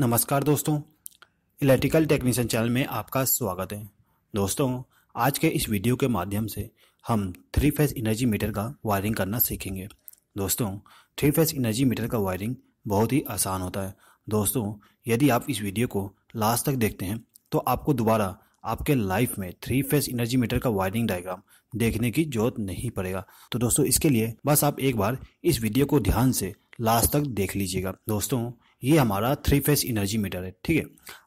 नमस्कार दोस्तों electrical technician channel में आपका स्वागत है दोस्तों आज के इस वीडियो के माध्यम से हम थ्री फेज एनर्जी मीटर का वायरिंग करना सीखेंगे दोस्तों थ्री फेज एनर्जी मीटर का वायरिंग बहुत ही आसान होता है दोस्तों यदि आप इस वीडियो को लास्ट तक देखते हैं तो आपको दोबारा आपके लाइफ में थ्री फेज एनर्जी मीटर का वायरिंग डायग्राम देखने की जरूरत नहीं पड़ेगा तो दोस्तों इसके लिए बस आप एक बार इस वीडियो को ध्यान से लास्ट तक देख लीजिएगा दोस्तों ये हमारा थ्री फेस एनर्जी मीटर है ठीक है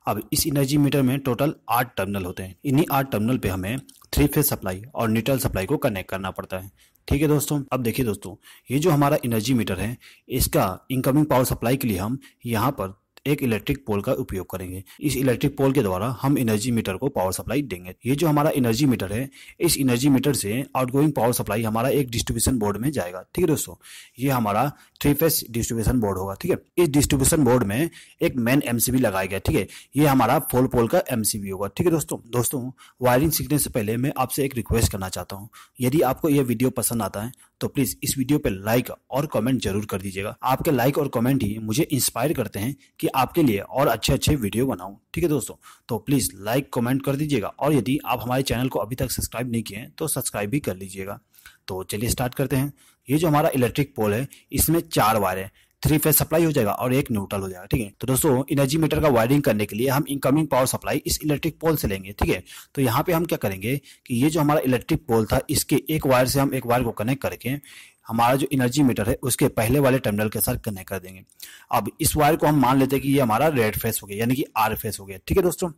अब इस एनर्जी मीटर में टोटल आठ टर्मिनल होते हैं इन्हीं आठ टर्मिनल पे हमें थ्री फेस सप्लाई और न्यूट्रल सप्लाई को कनेक्ट करना पड़ता है ठीक है दोस्तों अब देखिए दोस्तों ये जो हमारा एनर्जी मीटर है इसका इनकमिंग पावर सप्लाई के लिए हम यहाँ पर एक इलेक्ट्रिक पोल का उपयोग करेंगे इस इलेक्ट्रिक पोल के द्वारा हम एनर्जी मीटर को पावर सप्लाई देंगे ये जो हमारा एनर्जी मीटर है इस एनर्जी मीटर से आउटगोइंग पावर सप्लाई हमारा एक डिस्ट्रीब्यूशन बोर्ड में जाएगा ठीक है दोस्तों ये हमारा थ्री फेस डिस्ट्रीब्यूशन बोर्ड होगा ठीक है इस डिस्ट्रीब्यूशन बोर्ड में एक मेन एमसीबी लगाया गया ठीक है ये हमारा फोल पोल का एमसीबी होगा ठीक है दोस्तों दोस्तों वायरिंग सीखने से पहले मैं आपसे एक रिक्वेस्ट करना चाहता हूँ यदि आपको यह वीडियो पसंद आता है तो प्लीज इस वीडियो पे लाइक और कमेंट जरूर कर दीजिएगा आपके लाइक और कमेंट ही मुझे इंस्पायर करते हैं कि आपके लिए और अच्छे अच्छे वीडियो बनाऊं ठीक है दोस्तों तो प्लीज लाइक कमेंट कर दीजिएगा और यदि आप हमारे चैनल को अभी तक सब्सक्राइब नहीं किए हैं तो सब्सक्राइब भी कर लीजिएगा तो चलिए स्टार्ट करते हैं ये जो हमारा इलेक्ट्रिक पोल है इसमें चार वायर है थ्री फेज सप्लाई हो जाएगा और एक न्यूट्रल हो जाएगा ठीक है तो दोस्तों एनर्जी मीटर का वायरिंग करने के लिए हम इनकमिंग पावर सप्लाई इस इलेक्ट्रिक पोल से लेंगे ठीक है तो यहाँ पे हम क्या करेंगे कि ये जो हमारा इलेक्ट्रिक पोल था इसके एक वायर से हम एक वायर को कनेक्ट करके हमारा जो एनर्जी मीटर है उसके पहले वाले टर्मिनल के साथ कनेक्ट कर देंगे अब इस वायर को हम मान लेते हैं कि ये हमारा रेड फेस हो गया यानी कि आर फेस हो गया ठीक है दोस्तों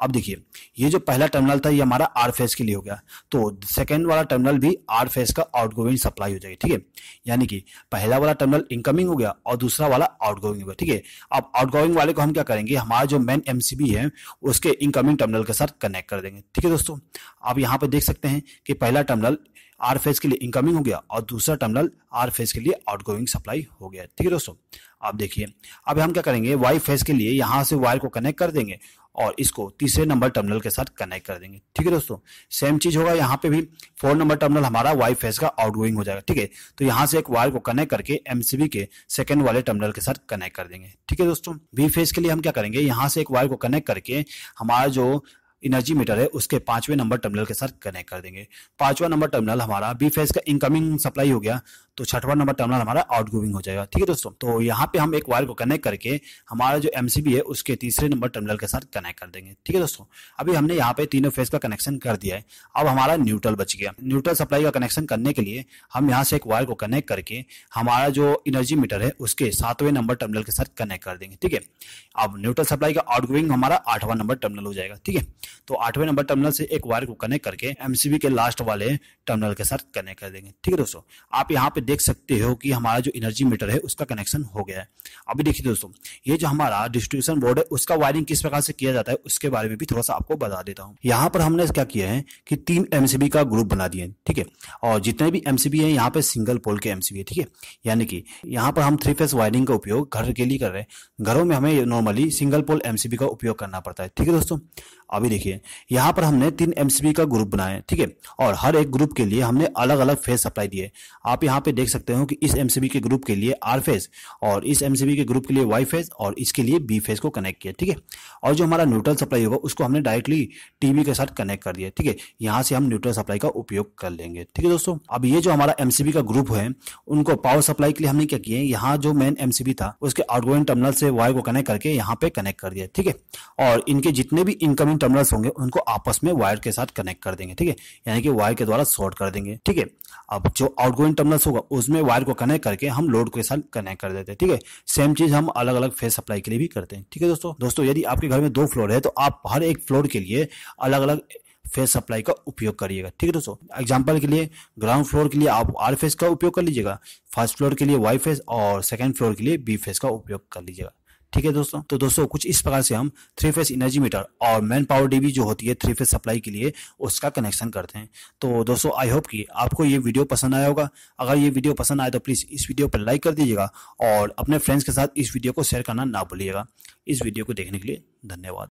अब देखिए ये जो पहला टर्मिनल था ये हमारा आर फेस के लिए हो गया तो सेकेंड वाला टर्मिनल भी आर फेस का आउटगोइंग सप्लाई हो जाएगी ठीक है यानी कि पहला वाला टर्मिनल इनकमिंग हो गया और दूसरा वाला आउटगोइंग हो गया ठीक है अब आउटगोइंग वाले को हम क्या करेंगे हमारा जो मेन एम है उसके इनकमिंग टर्मिनल के साथ कनेक्ट कर देंगे ठीक है दोस्तों आप यहाँ पर देख सकते हैं कि पहला टर्मिनल आर फेज के लिए इनकमिंग हो गया और दूसरा टर्मिनल आर फेज के लिए आउटगोइंग सप्लाई हो गया ठीक है दोस्तों आप देखिए अब हम क्या करेंगे वाई फेज के लिए यहाँ से वायर को कनेक्ट कर देंगे और इसको तीसरे नंबर टर्मिनल के साथ कनेक्ट कर देंगे ठीक है दोस्तों सेम चीज होगा यहाँ पे भी फोर नंबर टर्मिनल हमारा वाई फेस का आउटगोइंग हो जाएगा ठीक है तो यहाँ से एक वायर को कनेक्ट करके एमसीबी के सेकंड वाले टर्मिनल के साथ कनेक्ट कर देंगे ठीक है दोस्तों वी फेस के लिए हम क्या करेंगे यहाँ से एक वायर को कनेक्ट करके हमारा जो एनर्जी मीटर है उसके पांचवें नंबर टर्मिनल के साथ कनेक्ट कर देंगे पांचवा नंबर टर्मिनल हमारा बी फेज का इनकमिंग सप्लाई हो गया तो छठवा नंबर टर्मिनल हमारा आउटगोइंग हो जाएगा ठीक है दोस्तों तो यहाँ पे हम एक वायर को कनेक्ट करके हमारा जो एम है उसके तीसरे नंबर टर्मिनल के साथ कनेक्ट कर देंगे ठीक है दोस्तों अभी हमने यहाँ पे तीनों फेज का कनेक्शन कर दिया है अब हमारा न्यूट्रल बच गया न्यूट्रल सप्लाई का कनेक्शन करने के लिए हम यहाँ से एक वायर को कनेक्ट करके हमारा जो एनर्जी मीटर है उसके सातवें नंबर टर्मिनल के साथ कनेक्ट कर देंगे ठीक है अब न्यूट्रल सप्लाई का आउटगोइंग हमारा आठवां नंबर टर्मिनल हो जाएगा ठीक है तो आठवें नंबर टर्मिनल से एक वायर को कनेक्ट करके एमसीबी के लास्ट वाले टर्मिनल के साथ कनेक्ट कर देंगे ठीक है दोस्तों आप यहाँ पे देख सकते हो कि हमारा जो एनर्जी मीटर है उसका कनेक्शन हो गया है अभी देखिए दोस्तों ये जो हमारा डिस्ट्रीब्यूशन बोर्ड है उसका वायरिंग किस प्रकार से किया जाता है उसके बारे में भी थोड़ा सा आपको बता देता हूँ यहाँ पर हमने क्या किया है कि तीन एमसीबी का ग्रुप बना दिए ठीक है और जितने भी एमसीबी है यहाँ पे सिंगल पोल के एमसीबी है ठीक है यानी कि यहाँ पर हम थ्री फेस वायरिंग का उपयोग घर के लिए कर रहे हैं घरों में हमें नॉर्मली सिंगल पोल एमसीबी का उपयोग करना पड़ता है ठीक है दोस्तों अभी देखिए यहाँ पर हमने तीन एमसीबी का ग्रुप बनाए ठीक है और हर एक ग्रुप के लिए हमने अलग अलग फेज सप्लाई दिए आप यहाँ पे देख सकते हो कि इस एमसीबी के ग्रुप के लिए आर फेज और इस एमसीबी के ग्रुप के लिए वाई फेज और इसके लिए बी फेज को कनेक्ट किया ठीक है और जो हमारा न्यूट्रल सप्लाई होगा उसको हमने डायरेक्टली टीवी के साथ कनेक्ट कर दिया ठीक है यहाँ से हम न्यूट्रल सप्लाई का उपयोग कर लेंगे ठीक है दोस्तों अब ये जो हमारा एमसीबी का ग्रुप है उनको पावर सप्लाई के लिए हमने क्या किया यहाँ जो मेन एमसीबी था उसके आउटगोइंग टर्मिनल से वायर को कनेक्ट करके यहाँ पे कनेक्ट कर दिया ठीक है और इनके जितने भी इनकमिंग टर्मिनल्स होंगे उनको आपस में वायर के साथ कनेक्ट कर देंगे ठीक है यानी कि वायर के द्वारा शॉर्ट कर देंगे ठीक है अब जो आउटगोइंग टर्मिनल्स होगा उसमें वायर को कनेक्ट करके हम लोड के साथ कनेक्ट कर देते हैं ठीक है सेम चीज हम अलग अलग फेस सप्लाई के लिए भी करते हैं ठीक है दोस्तों दोस्तों यदि आपके घर में दो फ्लोर है तो आप हर एक फ्लोर के लिए अलग अलग फेस सप्लाई का उपयोग करिएगा ठीक है दोस्तों एग्जाम्पल के लिए ग्राउंड फ्लोर के लिए आप आर फेस का उपयोग कर लीजिएगा फर्स्ट फ्लोर के लिए वाई फेस और सेकेंड फ्लोर के लिए बी फेस का उपयोग कर लीजिएगा ठीक है दोस्तों तो दोस्तों कुछ इस प्रकार से हम थ्री फेस एनर्जी मीटर और मैन पावर डीबी जो होती है थ्री फेस सप्लाई के लिए उसका कनेक्शन करते हैं तो दोस्तों आई होप कि आपको ये वीडियो पसंद आया होगा अगर ये वीडियो पसंद आए तो प्लीज़ इस वीडियो पर लाइक कर दीजिएगा और अपने फ्रेंड्स के साथ इस वीडियो को शेयर करना ना भूलिएगा इस वीडियो को देखने के लिए धन्यवाद